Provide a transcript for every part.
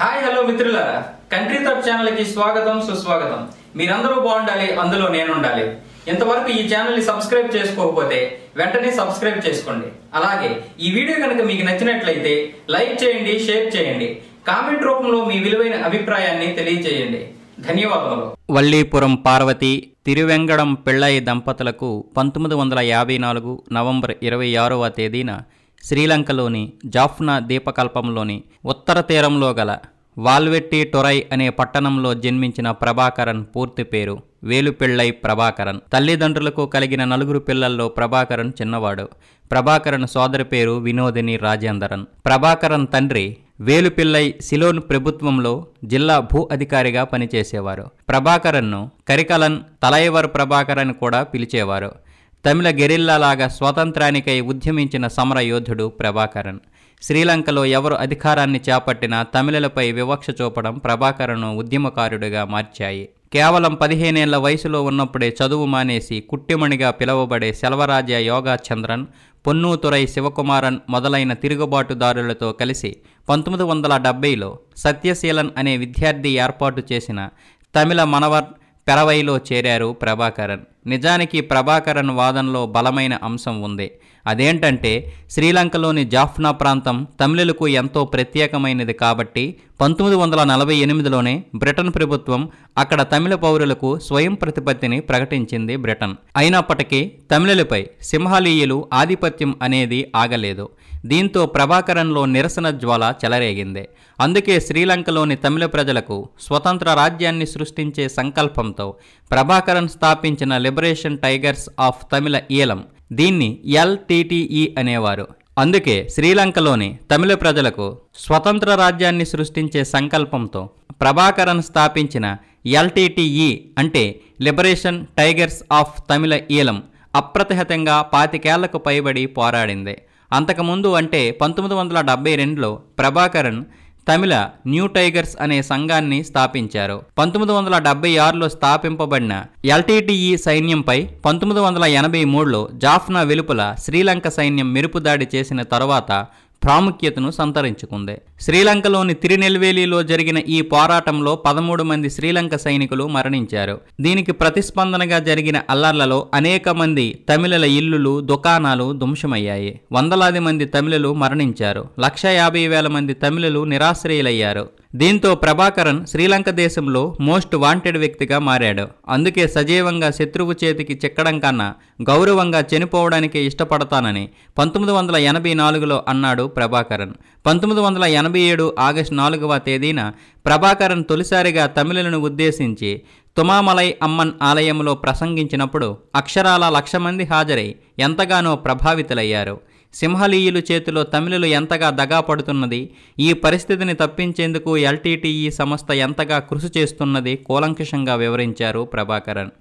hi hello మిత్రులారా country తప్ కి స్వాగతం సుస్వాగతం మీరందరూ బాగుండాలి అందులో నేను ఉండాలి ఇంతవరకు ఈ ఛానల్ని సబ్స్క్రైబ్ చేసుకోకపోతే వెంటనే సబ్స్క్రైబ్ చేసుకోండి అలాగే ఈ వీడియో కనుక మీకు నచ్చినట్లయితే లైక్ చేయండి షేర్ చేయండి కామెంట్ రూపంలో మీ విలువైన అభిప్రాయాన్ని తెలియజేయండి ధన్యవాదములు వల్లీపురం పార్వతి తిరువెంగడం పిళ్ళై దంపతులకు పంతొమ్మిది వందల యాభై నాలుగు నవంబర్ ఇరవై ఆరవ తేదీన శ్రీలంకలోని జాఫ్నా ద్వీపకల్పంలోని ఉత్తర తీరంలో గల వాల్వెట్టి టొరై అనే పట్టణంలో జన్మించిన ప్రభాకరన్ పూర్తి పేరు వేలుపెళ్ళై ప్రభాకరన్ తల్లిదండ్రులకు కలిగిన నలుగురు పిల్లల్లో ప్రభాకరన్ చిన్నవాడు ప్రభాకరన్ సోదరి పేరు వినోదిని రాజేందరన్ ప్రభాకరన్ తండ్రి వేలుపిల్లై సిలోన్ ప్రభుత్వంలో జిల్లా భూ అధికారిగా పనిచేసేవారు ప్రభాకరన్ను కరికలన్ తలైవర్ ప్రభాకరన్ కూడా పిలిచేవారు తమిళ లాగా స్వాతంత్రానికై ఉద్యమించిన సమరయోధుడు ప్రభాకరన్ శ్రీలంకలో ఎవరు అధికారాన్ని చేపట్టినా తమిళలపై వివక్ష చూపడం ప్రభాకరను ఉద్యమకారుడిగా మార్చాయి కేవలం పదిహేనేళ్ల వయసులో ఉన్నప్పుడే చదువు మానేసి కుట్టిమణిగా పిలువబడే సెల్వరాజ యోగాచంద్రన్ పొన్నూతురై శివకుమారన్ మొదలైన తిరుగుబాటుదారులతో కలిసి పంతొమ్మిది వందల డెబ్బైలో సత్యశీలన్ అనే విద్యార్థి ఏర్పాటు చేసిన తమిళ మనవర్ పెరవైలో చేరారు ప్రభాకరన్ నిజానికి ప్రభాకరన్ వాదనలో బలమైన అంశం ఉంది అదేంటంటే శ్రీలంకలోని జాఫ్నా ప్రాంతం తమిళులకు ఎంతో ప్రత్యేకమైనది కాబట్టి పంతొమ్మిది వందల నలభై ఎనిమిదిలోనే బ్రిటన్ ప్రభుత్వం అక్కడ తమిళ పౌరులకు స్వయం ప్రతిపత్తిని ప్రకటించింది బ్రిటన్ అయినప్పటికీ తమిళులపై సింహాలీయులు ఆధిపత్యం అనేది ఆగలేదు దీంతో ప్రభాకరంలో నిరసన జ్వాల చెలరేగింది అందుకే శ్రీలంకలోని తమిళ ప్రజలకు స్వతంత్ర రాజ్యాన్ని సృష్టించే సంకల్పంతో ప్రభాకరన్ స్థాపించిన లిబ Liberation Tigers of Tamil Eelam దీన్ని ఎల్టీటీఈ అనేవారు అందుకే శ్రీలంకలోని తమిళ ప్రజలకు స్వతంత్ర రాజ్యాన్ని సృష్టించే సంకల్పంతో ప్రభాకరన్ స్థాపించిన ఎల్టీటీఈ అంటే Liberation Tigers of Tamil Eelam అప్రతిహతంగా పాతికేళ్లకు పైబడి పోరాడింది అంతకుముందు అంటే పంతొమ్మిది వందల డెబ్బై రెండులో ప్రభాకరన్ తమిళ న్యూ టైగర్స్ అనే సంఘాన్ని స్థాపించారు పంతొమ్మిది వందల డెబ్బై ఆరులో స్థాపింపబడిన ఎల్టీటీఈ సైన్యంపై పంతొమ్మిది వందల ఎనభై మూడులో జాఫ్నా వెలుపల శ్రీలంక సైన్యం మెరుపుదాడి చేసిన తరువాత ప్రాముఖ్యతను సంతరించుకుంది శ్రీలంకలోని తిరునెల్వేలిలో జరిగిన ఈ పోరాటంలో పదమూడు మంది శ్రీలంక సైనికులు మరణించారు దీనికి ప్రతిస్పందనగా జరిగిన అల్లర్లలో అనేక మంది తమిళల ఇల్లులు దుకాణాలు ధ్వంసమయ్యాయి వందలాది మంది తమిళలు మరణించారు లక్ష యాభై వేల మంది తమిళలు నిరాశ్రయులయ్యారు దీంతో ప్రభాకరన్ శ్రీలంక దేశంలో మోస్ట్ వాంటెడ్ వ్యక్తిగా మారాడు అందుకే సజీవంగా శత్రువు చేతికి చిక్కడం కన్నా గౌరవంగా చనిపోవడానికే ఇష్టపడతానని పంతొమ్మిది వందల ఎనభై నాలుగులో అన్నాడు ప్రభాకరన్ పంతొమ్మిది వందల ఎనభై ఏడు ఆగస్టు నాలుగవ తేదీన ప్రభాకరన్ తొలిసారిగా తమిళులను ఉద్దేశించి తుమామలై అమ్మన్ ఆలయంలో ప్రసంగించినప్పుడు అక్షరాల లక్ష మంది హాజరై ఎంతగానో ప్రభావితులయ్యారు సింహలీయులు చేతిలో తమిళులు ఎంతగా దగాపడుతున్నది ఈ పరిస్థితిని తప్పించేందుకు ఎల్టీటీఈ సంస్థ ఎంతగా కృషి చేస్తున్నది కూలంకషంగా వివరించారు ప్రభాకరన్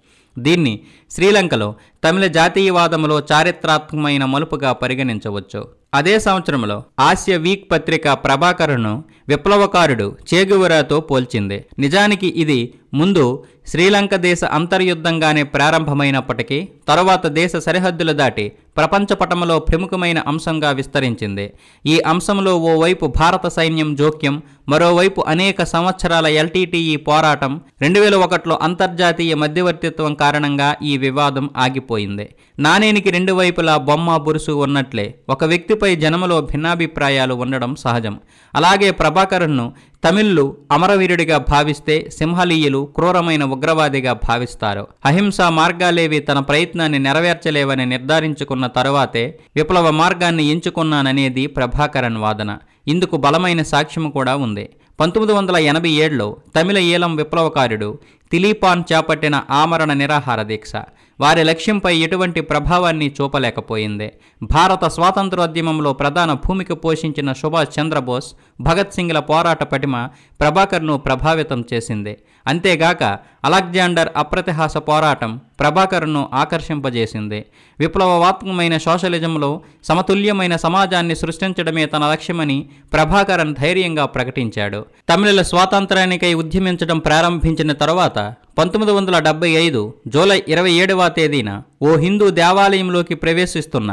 దీన్ని శ్రీలంకలో తమిళ జాతీయవాదంలో చారిత్రాత్మకమైన మలుపుగా పరిగణించవచ్చు అదే సంవత్సరంలో ఆసియా వీక్ పత్రిక ప్రభాకరను విప్లవకారుడు చేగువరాతో పోల్చింది నిజానికి ఇది ముందు శ్రీలంక దేశ అంతర్యుద్ధంగానే ప్రారంభమైనప్పటికీ తరువాత దేశ సరిహద్దులు దాటి ప్రపంచ పటములో ప్రముఖమైన అంశంగా విస్తరించింది ఈ అంశంలో ఓవైపు భారత సైన్యం జోక్యం మరోవైపు అనేక సంవత్సరాల ఎల్టీటీఈ పోరాటం రెండు వేల ఒకటిలో అంతర్జాతీయ మధ్యవర్తిత్వం కారణంగా ఈ వివాదం ఆగిపోయింది నాణేనికి రెండు వైపులా బొమ్మ బురుసు ఉన్నట్లే ఒక వ్యక్తిపై జనములో భిన్నాభిప్రాయాలు ఉండడం సహజం అలాగే ప్రభాకరన్ను తమిళ్లు అమరవీరుడిగా భావిస్తే సింహలీయులు క్రూరమైన ఉగ్రవాదిగా భావిస్తారు అహింసా మార్గాలేవి తన ప్రయత్నాన్ని నెరవేర్చలేవని నిర్ధారించుకున్న తరువాతే విప్లవ మార్గాన్ని ఎంచుకున్నాననేది ప్రభాకరన్ వాదన ఇందుకు బలమైన సాక్ష్యం కూడా ఉంది పంతొమ్మిది వందల ఎనభై ఏడులో తమిళ ఈలం విప్లవకారుడు తిలీపాన్ చేపట్టిన ఆమరణ నిరాహార దీక్ష వారి లక్ష్యంపై ఎటువంటి ప్రభావాన్ని చూపలేకపోయింది భారత స్వాతంత్రోద్యమంలో ప్రధాన భూమిక పోషించిన సుభాష్ చంద్రబోస్ భగత్ సింగ్ల పోరాట పటిమ ప్రభాకర్ను ప్రభావితం చేసింది అంతేగాక అలెగ్జాండర్ అప్రతిహాస పోరాటం ప్రభాకర్ను ఆకర్షింపజేసింది విప్లవాత్మకమైన సోషలిజంలో సమతుల్యమైన సమాజాన్ని సృష్టించడమే తన లక్ష్యమని ప్రభాకరన్ ధైర్యంగా ప్రకటించాడు తమిళ స్వాతంత్రానికై ఉద్యమించడం ప్రారంభించిన తర్వాత తర్వాత పంతొమ్మిది వందల డెబ్బై ఐదు జూలై ఇరవై ఏడవ తేదీన ఓ హిందూ దేవాలయంలోకి ప్రవేశిస్తున్న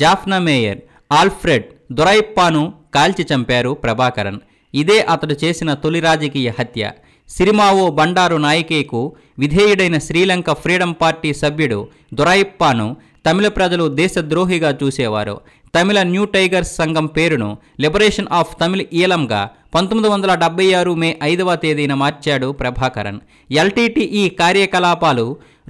జాఫ్నా మేయర్ ఆల్ఫ్రెడ్ దొరైప్పాను కాల్చి చంపారు ప్రభాకరన్ ఇదే అతడు చేసిన తొలి రాజకీయ హత్య సిరిమావో బండారు నాయకేకు విధేయుడైన శ్రీలంక ఫ్రీడమ్ పార్టీ సభ్యుడు దొరైప్పాను తమిళ ప్రజలు దేశద్రోహిగా చూసేవారు తమిళ న్యూ టైగర్స్ సంఘం పేరును లిబరేషన్ ఆఫ్ తమిళ్ ఈలంగా పంతొమ్మిది వందల డెబ్బై ఆరు మే ఐదవ తేదీన మార్చాడు ప్రభాకరన్ ఎల్టీటీఈ కార్యకలాపాలు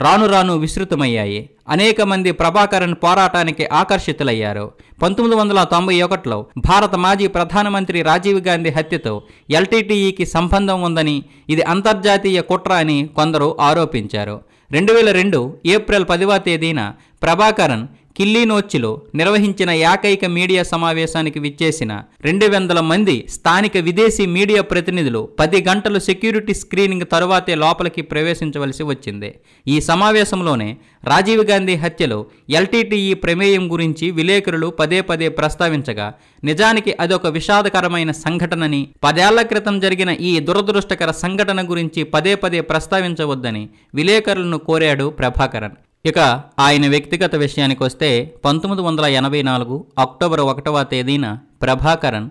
రాను రాను విస్తృతమయ్యాయి అనేక మంది ప్రభాకరన్ పోరాటానికి ఆకర్షితులయ్యారు పంతొమ్మిది వందల తొంభై ఒకటిలో భారత మాజీ ప్రధానమంత్రి రాజీవ్ గాంధీ హత్యతో ఎల్టీటీఈకి సంబంధం ఉందని ఇది అంతర్జాతీయ కుట్ర అని కొందరు ఆరోపించారు రెండు వేల రెండు ఏప్రిల్ పదివ తేదీన ప్రభాకరన్ కిల్లీనోచ్చిలో నిర్వహించిన ఏకైక మీడియా సమావేశానికి విచ్చేసిన రెండు వందల మంది స్థానిక విదేశీ మీడియా ప్రతినిధులు పది గంటలు సెక్యూరిటీ స్క్రీనింగ్ తరువాతే లోపలికి ప్రవేశించవలసి వచ్చింది ఈ సమావేశంలోనే రాజీవ్ గాంధీ హత్యలో ఎల్టీటీఈ ప్రమేయం గురించి విలేకరులు పదే పదే ప్రస్తావించగా నిజానికి అదొక విషాదకరమైన సంఘటనని పదేళ్ల క్రితం జరిగిన ఈ దురదృష్టకర సంఘటన గురించి పదే పదే ప్రస్తావించవద్దని విలేకరులను కోరాడు ప్రభాకరన్ ఇక ఆయన వ్యక్తిగత విషయానికి వస్తే పంతొమ్మిది వందల ఎనభై నాలుగు అక్టోబర్ ఒకటవ తేదీన ప్రభాకరన్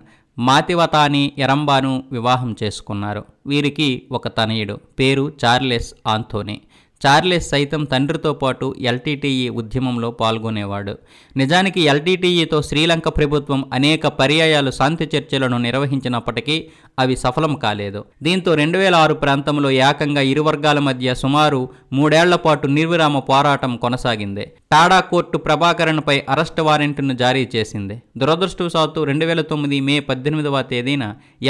మాతివతాని ఎరంబాను వివాహం చేసుకున్నారు వీరికి ఒక తనయుడు పేరు చార్లెస్ ఆంథోనీ చార్లెస్ సైతం తండ్రితో పాటు ఎల్టీటీఈ ఉద్యమంలో పాల్గొనేవాడు నిజానికి ఎల్టీటీఈతో శ్రీలంక ప్రభుత్వం అనేక పర్యాయాలు శాంతి చర్చలను నిర్వహించినప్పటికీ అవి సఫలం కాలేదు దీంతో రెండు వేల ఆరు ప్రాంతంలో ఏకంగా ఇరు వర్గాల మధ్య సుమారు మూడేళ్ల పాటు నిర్విరామ పోరాటం కొనసాగింది టాడా కోర్టు ప్రభాకరన్పై అరెస్ట్ వారెంట్ను జారీ చేసింది దురదృష్టవశాత్తు రెండు వేల తొమ్మిది మే పద్దెనిమిదవ తేదీన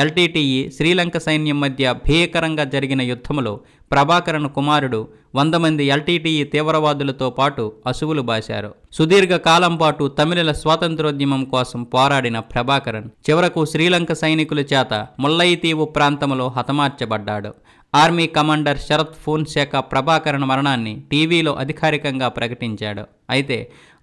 ఎల్టీటీఈ శ్రీలంక సైన్యం మధ్య భీకరంగా జరిగిన యుద్ధంలో ప్రభాకరణ్ కుమారుడు వంద మంది ఎల్టీటీఈ తీవ్రవాదులతో పాటు అసువులు బాశారు సుదీర్ఘ కాలం పాటు తమిళుల స్వాతంత్రోద్యమం కోసం పోరాడిన ప్రభాకరన్ చివరకు శ్రీలంక సైనికుల చేత ముల్లయితీవు ప్రాంతంలో హతమార్చబడ్డాడు ఆర్మీ కమాండర్ శరత్ శాఖ ప్రభాకరన్ మరణాన్ని టీవీలో అధికారికంగా ప్రకటించాడు అయితే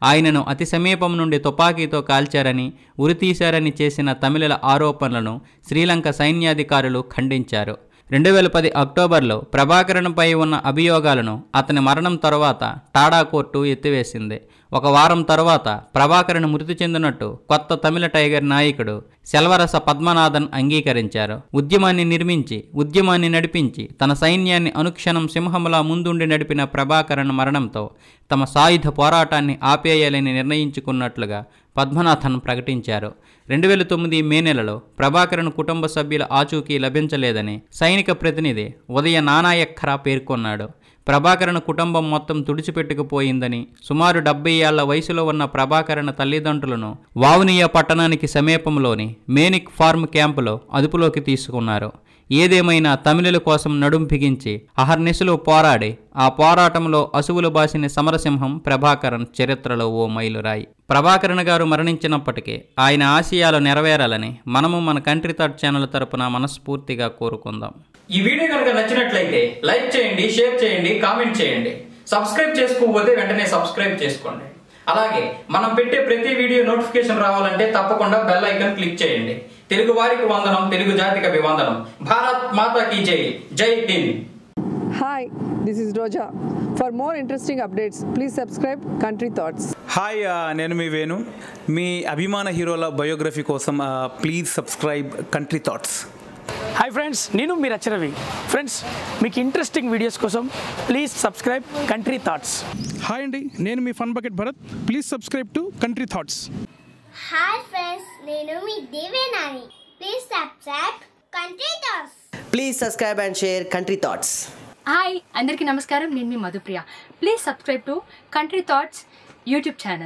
ఆయనను అతి సమీపం నుండి తుపాకీతో కాల్చారని ఉరితీశారని చేసిన తమిళుల ఆరోపణలను శ్రీలంక సైన్యాధికారులు ఖండించారు రెండు వేల పది అక్టోబర్లో ప్రభాకరణ్పై ఉన్న అభియోగాలను అతని మరణం తరువాత టాడా కోర్టు ఎత్తివేసింది ఒక వారం తర్వాత ప్రభాకరన్ మృతి చెందినట్టు కొత్త తమిళ టైగర్ నాయకుడు సెల్వరస పద్మనాథన్ అంగీకరించారు ఉద్యమాన్ని నిర్మించి ఉద్యమాన్ని నడిపించి తన సైన్యాన్ని అనుక్షణం సింహంలా ముందుండి నడిపిన ప్రభాకరన్ మరణంతో తమ సాయుధ పోరాటాన్ని ఆపేయాలని నిర్ణయించుకున్నట్లుగా పద్మనాథన్ ప్రకటించారు రెండు వేల తొమ్మిది మే నెలలో ప్రభాకరన్ కుటుంబ సభ్యుల ఆచూకీ లభించలేదని సైనిక ప్రతినిధి ఉదయ నానాయక్కరా పేర్కొన్నాడు ప్రభాకరణ కుటుంబం మొత్తం తుడిచిపెట్టుకుపోయిందని సుమారు డెబ్బై ఏళ్ల వయసులో ఉన్న ప్రభాకరణ తల్లిదండ్రులను వావునియా పట్టణానికి సమీపంలోని మేనిక్ ఫార్మ్ క్యాంపులో అదుపులోకి తీసుకున్నారు ఏదేమైనా తమిళుల కోసం నడుం బిగించి అహర్నిశలు పోరాడి ఆ పోరాటంలో అసువులు బాసిన సమరసింహం ప్రభాకరన్ చరిత్రలో ఓ మైలురాయి ప్రభాకరణ గారు మరణించినప్పటికీ ఆయన ఆశయాలు నెరవేరాలని మనము మన కంట్రీ థర్డ్ ఛానల్ తరపున మనస్ఫూర్తిగా కోరుకుందాం ఈ వీడియో కనుక నచ్చినట్లయితే లైక్ చేయండి షేర్ చేయండి కామెంట్ చేయండి సబ్స్క్రైబ్ చేసుకోకపోతే వెంటనే సబ్స్క్రైబ్ చేసుకోండి అలాగే మనం పెట్టే ప్రతి వీడియో నోటిఫికేషన్ రావాలంటే తప్పకుండా బెల్ ఐకన్ క్లిక్ చేయండి తెలుగు వారికి వందనం తెలుగు జాతికి అభివందనం భారత్ మాతాకి జై జై Hind hi this is Roja for more interesting updates please subscribe Country Thoughts hi నేను మీ వేణు మీ అభిమాన హీరోల బయోగ్రఫీ కోసం please subscribe Country Thoughts hi friends నేను మీరు అచ్చరవి ఫ్రెండ్స్ మీకు ఇంట్రెస్టింగ్ వీడియోస్ కోసం please subscribe Country Thoughts hi అండి నేను మీ Fun Bucket Bharat please subscribe to Country Thoughts hi friends నేను మీ Devenani please subscribe Country Thoughts please subscribe and share country Thoughts hi అందరికీ నమస్కారం నేను మీ Madhupriya please subscribe to Country Thoughts YouTube channel